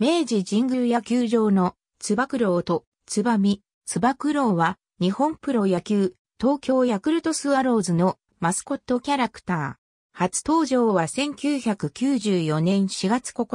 明治神宮野球場のつば九郎とつばみ、つば九郎は日本プロ野球東京ヤクルトスワローズのマスコットキャラクター。初登場は1994年4月9日、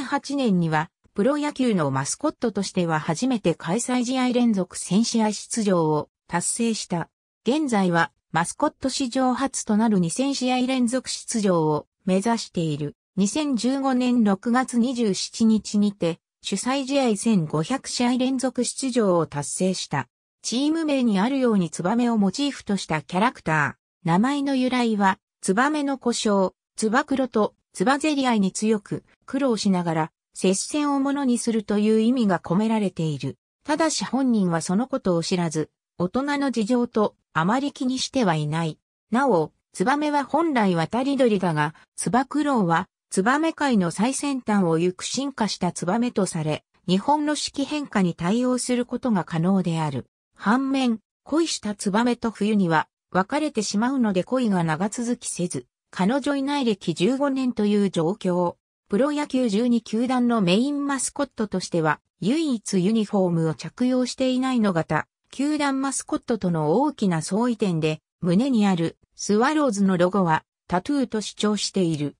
2008年にはプロ野球のマスコットとしては初めて開催試合連続1000試合出場を達成した。現在はマスコット史上初となる2000試合連続出場を目指している。2015年6月27日にて、主催試合1500試合連続出場を達成した。チーム名にあるようにツバメをモチーフとしたキャラクター。名前の由来は、ツバメの故障、ツバクロとツバゼリアに強く苦労しながら接戦をものにするという意味が込められている。ただし本人はそのことを知らず、大人の事情とあまり気にしてはいない。なお、ツバメは本来渡り鳥だが、ツバクロウはツバメ界の最先端を行く進化したツバメとされ、日本の四季変化に対応することが可能である。反面、恋したツバメと冬には別れてしまうので恋が長続きせず、彼女いない歴15年という状況。プロ野球12球団のメインマスコットとしては、唯一ユニフォームを着用していないの型、球団マスコットとの大きな相違点で、胸にあるスワローズのロゴはタトゥーと主張している。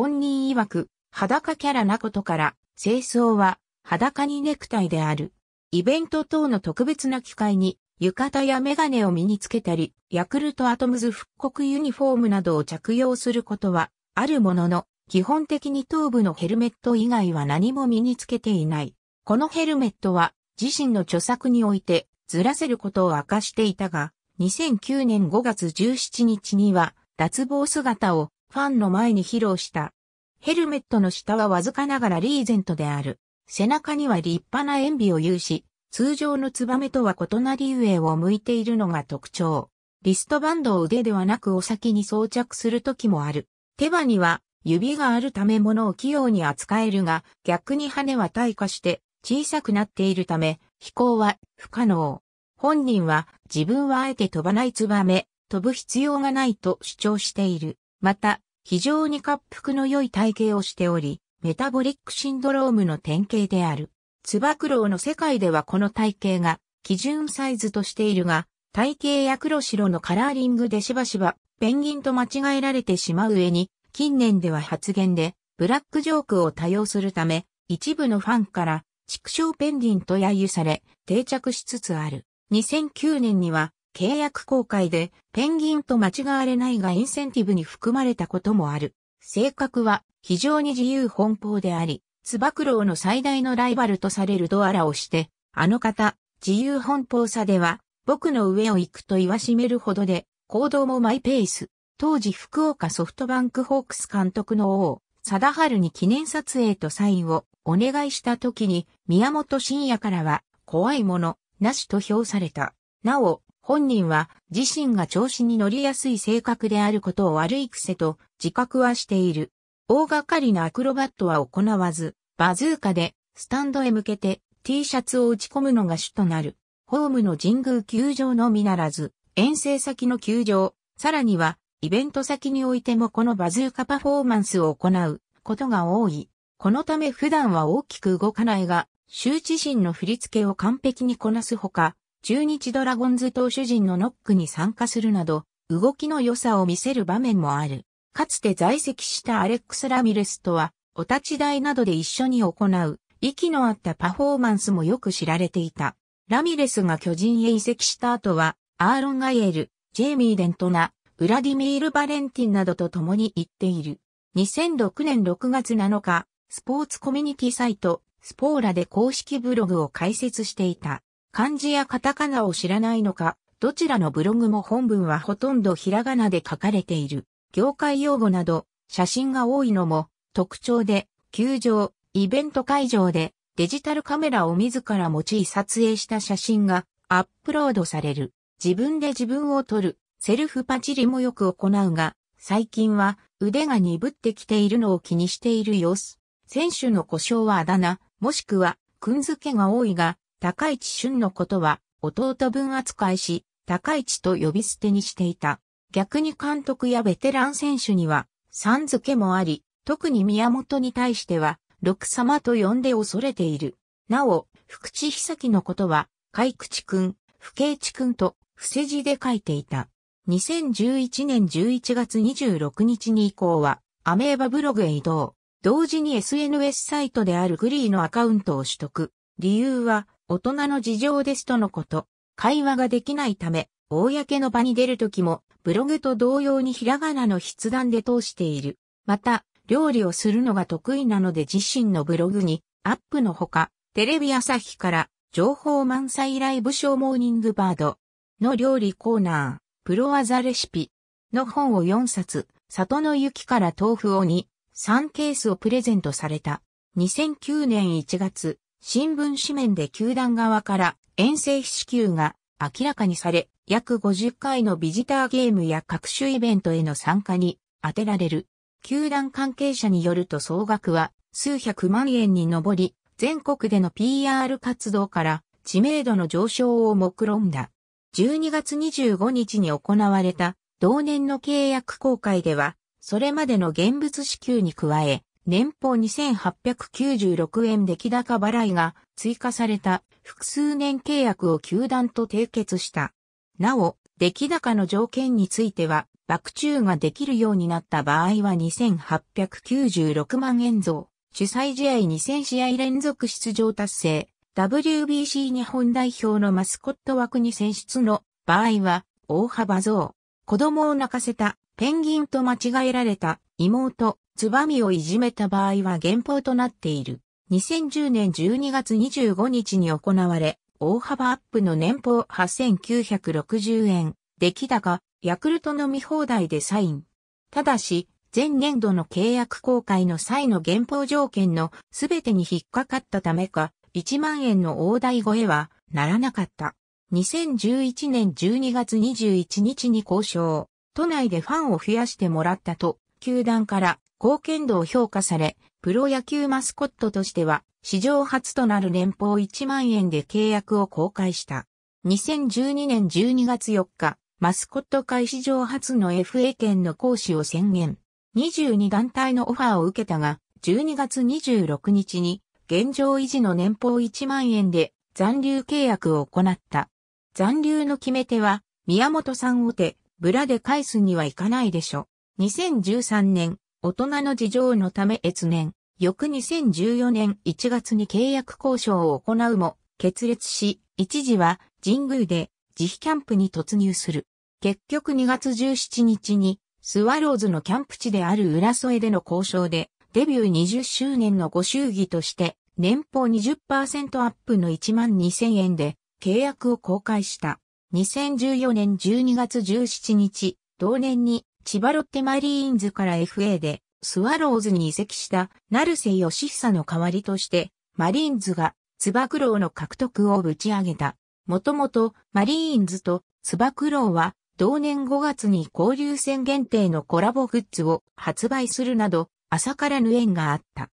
本人曰く、裸キャラなことから、清掃は裸にネクタイである。イベント等の特別な機会に、浴衣やメガネを身につけたり、ヤクルトアトムズ復刻ユニフォームなどを着用することはあるものの、基本的に頭部のヘルメット以外は何も身につけていない。このヘルメットは自身の著作においてずらせることを明かしていたが、2009年5月17日には脱帽姿をファンの前に披露した。ヘルメットの下はわずかながらリーゼントである。背中には立派な塩ビを有し、通常のツバメとは異なり上を向いているのが特徴。リストバンドを腕ではなくお先に装着する時もある。手羽には指があるため物を器用に扱えるが、逆に羽は退化して小さくなっているため、飛行は不可能。本人は自分はあえて飛ばないツバメ、飛ぶ必要がないと主張している。また、非常に滑腹の良い体型をしており、メタボリックシンドロームの典型である。つば九郎の世界ではこの体型が基準サイズとしているが、体型や黒白のカラーリングでしばしばペンギンと間違えられてしまう上に、近年では発言でブラックジョークを多用するため、一部のファンから畜生ペンギンと揶揄され定着しつつある。2009年には契約公開で、ペンギンと間違われないがインセンティブに含まれたこともある。性格は非常に自由奔放であり、つば九郎の最大のライバルとされるドアラをして、あの方、自由奔放さでは、僕の上を行くと言わしめるほどで、行動もマイペース。当時福岡ソフトバンクホークス監督の王、貞治に記念撮影とサインをお願いした時に、宮本慎也からは、怖いもの、なしと評された。なお、本人は自身が調子に乗りやすい性格であることを悪い癖と自覚はしている。大掛かりなアクロバットは行わず、バズーカでスタンドへ向けて T シャツを打ち込むのが主となる。ホームの神宮球場のみならず、遠征先の球場、さらにはイベント先においてもこのバズーカパフォーマンスを行うことが多い。このため普段は大きく動かないが、羞恥心の振り付けを完璧にこなすほか、中日ドラゴンズ投手陣のノックに参加するなど、動きの良さを見せる場面もある。かつて在籍したアレックス・ラミレスとは、お立ち台などで一緒に行う、息の合ったパフォーマンスもよく知られていた。ラミレスが巨人へ移籍した後は、アーロン・ガイエル、ジェイミー・デントナ、ウラディミール・バレンティンなどと共に行っている。2006年6月7日、スポーツコミュニティサイト、スポーラで公式ブログを開設していた。漢字やカタカナを知らないのか、どちらのブログも本文はほとんどひらがなで書かれている。業界用語など、写真が多いのも特徴で、球場、イベント会場でデジタルカメラを自ら用い撮影した写真がアップロードされる。自分で自分を撮る、セルフパチリもよく行うが、最近は腕が鈍ってきているのを気にしている様子。選手の故障はあだ名、もしくは、くんづけが多いが、高市俊のことは弟分扱いし、高市と呼び捨てにしていた。逆に監督やベテラン選手には、さん付けもあり、特に宮本に対しては、六様と呼んで恐れている。なお、福地久のことは、海口くん、不景地くんと、伏せ字で書いていた。2011年11月26日に以降は、アメーバブログへ移動。同時に SNS サイトであるグリーのアカウントを取得。理由は、大人の事情ですとのこと。会話ができないため、公の場に出るときも、ブログと同様にひらがなの筆談で通している。また、料理をするのが得意なので自身のブログに、アップのほか、テレビ朝日から、情報満載ライブショーモーニングバードの料理コーナー、プロ技レシピの本を4冊、里の雪から豆腐を2、3ケースをプレゼントされた。2009年1月、新聞紙面で球団側から遠征費支給が明らかにされ、約50回のビジターゲームや各種イベントへの参加に充てられる。球団関係者によると総額は数百万円に上り、全国での PR 活動から知名度の上昇を目論んだ。12月25日に行われた同年の契約公開では、それまでの現物支給に加え、年俸2896円出来高払いが追加された複数年契約を球団と締結した。なお、出来高の条件については、爆注ができるようになった場合は2896万円増、主催試合2000試合連続出場達成、WBC 日本代表のマスコット枠に選出の場合は大幅増、子供を泣かせたペンギンと間違えられた妹つばみをいじめた場合は減俸となっている。2010年12月25日に行われ、大幅アップの年俸8960円、出来高、ヤクルトの見放題でサイン。ただし、前年度の契約公開の際の減俸条件の全てに引っかかったためか、1万円の大台超えはならなかった。2011年12月21日に交渉、都内でファンを増やしてもらったと、球団から貢献度を評価され、プロ野球マスコットとしては、史上初となる年俸1万円で契約を公開した。2012年12月4日、マスコット会史上初の FA 権の行使を宣言。22団体のオファーを受けたが、12月26日に、現状維持の年俸1万円で残留契約を行った。残留の決め手は、宮本さんを手、ブラで返すにはいかないでしょ。2013年、大人の事情のため越年、翌2014年1月に契約交渉を行うも、決裂し、一時は神宮で自費キャンプに突入する。結局2月17日に、スワローズのキャンプ地である浦添での交渉で、デビュー20周年のご祝儀として、年俸20%アップの1万2000円で契約を公開した。2014年12月17日、同年に千葉ロッテマリーンズから FA でスワローズに移籍した成瀬義久の代わりとして、マリーンズがツバクロウの獲得をぶち上げた。もともとマリーンズとツバクロウは同年5月に交流戦限定のコラボグッズを発売するなど、朝からぬ縁があった。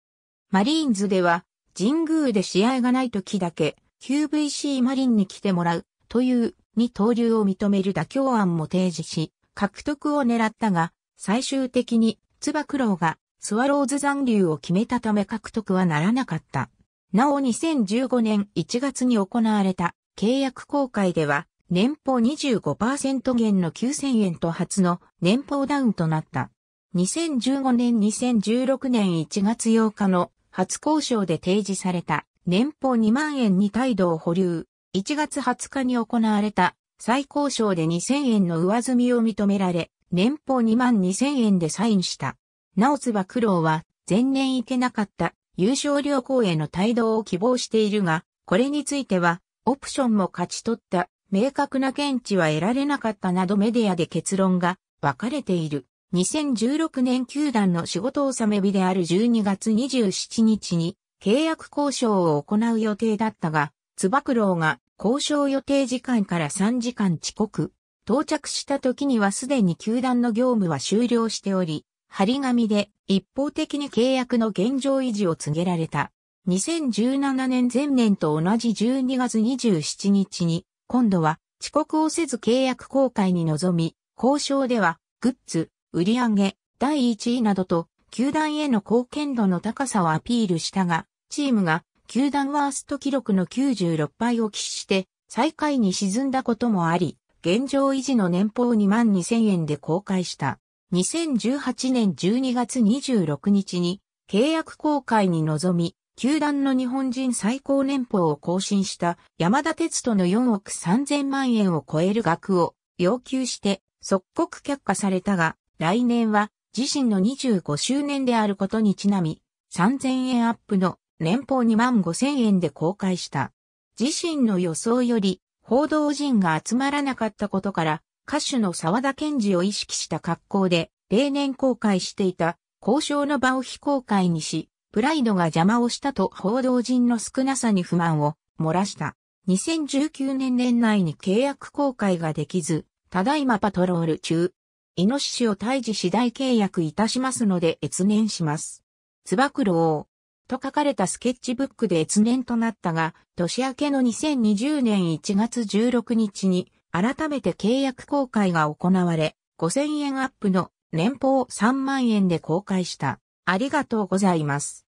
マリーンズでは、神宮で試合がない時だけ、QVC マリンに来てもらう、という、二刀流を認める妥協案も提示し、獲得を狙ったが、最終的に、つば九郎がスワローズ残留を決めたため獲得はならなかった。なお2015年1月に行われた契約公開では、年俸25%減の9000円と初の年俸ダウンとなった。2015年2016年1月8日の初交渉で提示された年俸2万円に態度を保留。1月20日に行われた最高賞で2000円の上積みを認められ、年俸2万2000円でサインした。なおつば苦労は、前年行けなかった優勝旅行への帯同を希望しているが、これについては、オプションも勝ち取った明確な見地は得られなかったなどメディアで結論が分かれている。2016年球団の仕事納め日である12月27日に契約交渉を行う予定だったが、つば九郎が交渉予定時間から3時間遅刻。到着した時にはすでに球団の業務は終了しており、張り紙で一方的に契約の現状維持を告げられた。2017年前年と同じ12月27日に、今度は遅刻をせず契約公開に臨み、交渉ではグッズ、売上、第1位などと、球団への貢献度の高さをアピールしたが、チームが球団ワースト記録の96敗を喫して、最下位に沈んだこともあり、現状維持の年俸2万2000円で公開した。2018年12月26日に契約公開に臨み、球団の日本人最高年俸を更新した山田哲人の4億3000万円を超える額を要求して即刻却下されたが、来年は自身の25周年であることにちなみ、3000円アップの年俸2万5千円で公開した。自身の予想より報道陣が集まらなかったことから、歌手の沢田健二を意識した格好で、例年公開していた交渉の場を非公開にし、プライドが邪魔をしたと報道陣の少なさに不満を漏らした。2019年年内に契約公開ができず、ただいまパトロール中。イノシシを退治次第契約いたしますので越年します。つば九郎。と書かれたスケッチブックで越年となったが、年明けの2020年1月16日に改めて契約公開が行われ、5000円アップの年俸3万円で公開した。ありがとうございます。